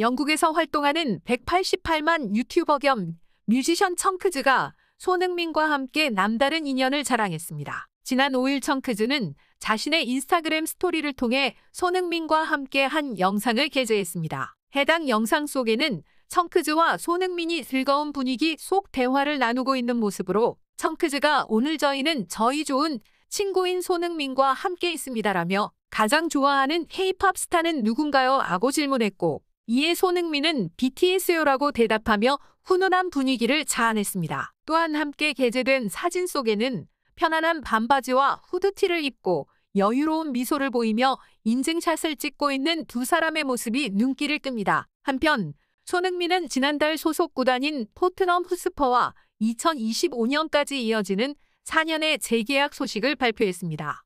영국에서 활동하는 188만 유튜버 겸 뮤지션 청크즈가 손흥민과 함께 남다른 인연을 자랑했습니다. 지난 5일 청크즈는 자신의 인스타그램 스토리를 통해 손흥민과 함께 한 영상을 게재했습니다. 해당 영상 속에는 청크즈와 손흥민이 즐거운 분위기 속 대화를 나누고 있는 모습으로 청크즈가 오늘 저희는 저희 좋은 친구인 손흥민과 함께 있습니다라며 가장 좋아하는 케이팝 스타는 누군가요? 하고 질문했고 이에 손흥민은 BTS요라고 대답하며 훈훈한 분위기를 자아냈습니다. 또한 함께 게재된 사진 속에는 편안한 반바지와 후드티를 입고 여유로운 미소를 보이며 인증샷을 찍고 있는 두 사람의 모습이 눈길을 끕니다. 한편 손흥민은 지난달 소속 구단인 토트넘 후스퍼와 2025년까지 이어지는 4년의 재계약 소식을 발표했습니다.